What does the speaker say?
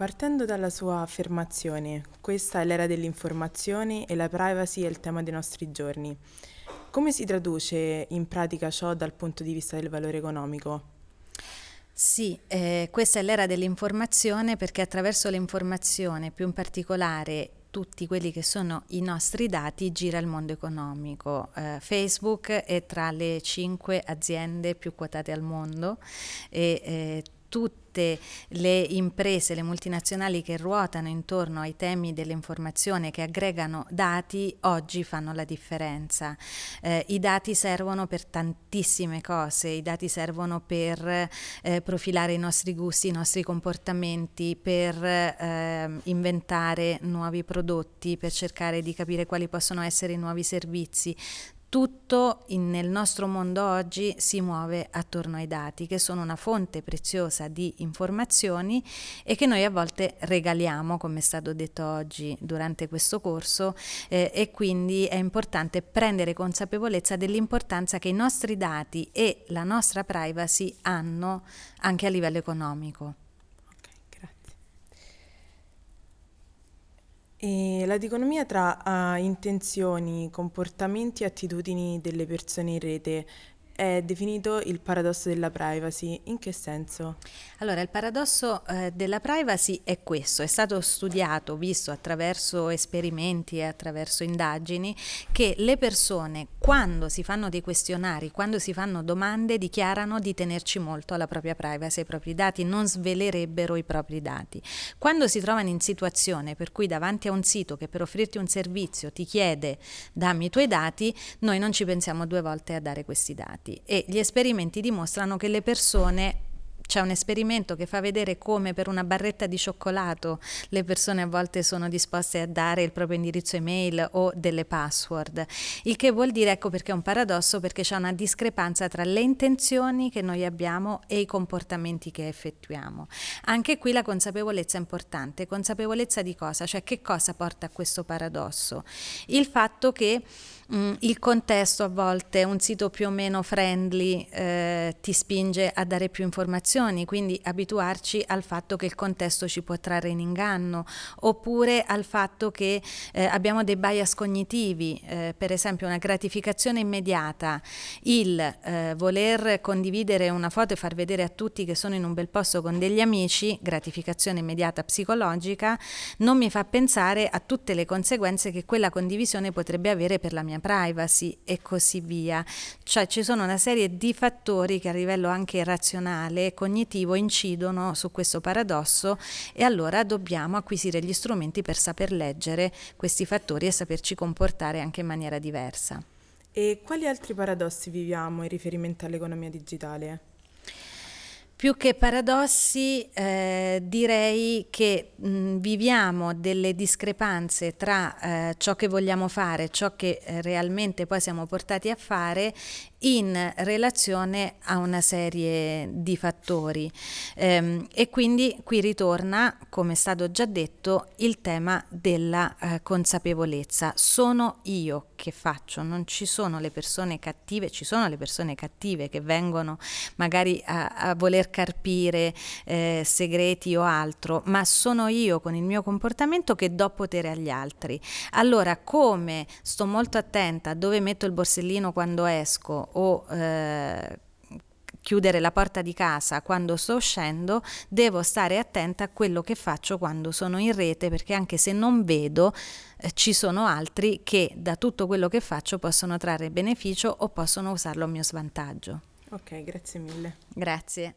Partendo dalla sua affermazione, questa è l'era dell'informazione e la privacy è il tema dei nostri giorni. Come si traduce in pratica ciò dal punto di vista del valore economico? Sì, eh, questa è l'era dell'informazione perché attraverso l'informazione, più in particolare tutti quelli che sono i nostri dati gira il mondo economico. Eh, Facebook è tra le cinque aziende più quotate al mondo e eh, tutte le imprese, le multinazionali che ruotano intorno ai temi dell'informazione, che aggregano dati, oggi fanno la differenza. Eh, I dati servono per tantissime cose, i dati servono per eh, profilare i nostri gusti, i nostri comportamenti, per eh, inventare nuovi prodotti, per cercare di capire quali possono essere i nuovi servizi tutto in, nel nostro mondo oggi si muove attorno ai dati, che sono una fonte preziosa di informazioni e che noi a volte regaliamo, come è stato detto oggi durante questo corso, eh, e quindi è importante prendere consapevolezza dell'importanza che i nostri dati e la nostra privacy hanno anche a livello economico. E la diconomia tra ah, intenzioni, comportamenti e attitudini delle persone in rete è definito il paradosso della privacy. In che senso? Allora, il paradosso eh, della privacy è questo, è stato studiato, visto attraverso esperimenti e attraverso indagini, che le persone quando si fanno dei questionari, quando si fanno domande, dichiarano di tenerci molto alla propria privacy, ai propri dati, non svelerebbero i propri dati. Quando si trovano in situazione per cui davanti a un sito che per offrirti un servizio ti chiede dammi i tuoi dati, noi non ci pensiamo due volte a dare questi dati esperimenti e gli esperimenti dimostrano che le persone c'è un esperimento che fa vedere come per una barretta di cioccolato le persone a volte sono disposte a dare il proprio indirizzo email o delle password, il che vuol dire, ecco perché è un paradosso, perché c'è una discrepanza tra le intenzioni che noi abbiamo e i comportamenti che effettuiamo. Anche qui la consapevolezza è importante, consapevolezza di cosa, cioè che cosa porta a questo paradosso? Il fatto che Mm, il contesto a volte, un sito più o meno friendly eh, ti spinge a dare più informazioni, quindi abituarci al fatto che il contesto ci può trarre in inganno, oppure al fatto che eh, abbiamo dei bias cognitivi, eh, per esempio una gratificazione immediata, il eh, voler condividere una foto e far vedere a tutti che sono in un bel posto con degli amici, gratificazione immediata psicologica, non mi fa pensare a tutte le conseguenze che quella condivisione potrebbe avere per la mia privacy e così via. Cioè ci sono una serie di fattori che a livello anche razionale e cognitivo incidono su questo paradosso e allora dobbiamo acquisire gli strumenti per saper leggere questi fattori e saperci comportare anche in maniera diversa. E quali altri paradossi viviamo in riferimento all'economia digitale? Più che paradossi eh, direi che mh, mm, viviamo delle discrepanze tra eh, ciò che vogliamo fare, ciò che eh, realmente poi siamo portati a fare in relazione a una serie di fattori ehm, e quindi qui ritorna, come è stato già detto, il tema della eh, consapevolezza. Sono io che faccio, non ci sono le persone cattive, ci sono le persone cattive che vengono magari a, a voler carpire eh, segreti o altro, ma sono io con il mio comportamento che do potere agli altri. Allora, come sto molto attenta a dove metto il borsellino quando esco o eh, chiudere la porta di casa quando sto uscendo, devo stare attenta a quello che faccio quando sono in rete, perché anche se non vedo, eh, ci sono altri che da tutto quello che faccio possono trarre beneficio o possono usarlo a mio svantaggio. Ok, grazie mille. Grazie.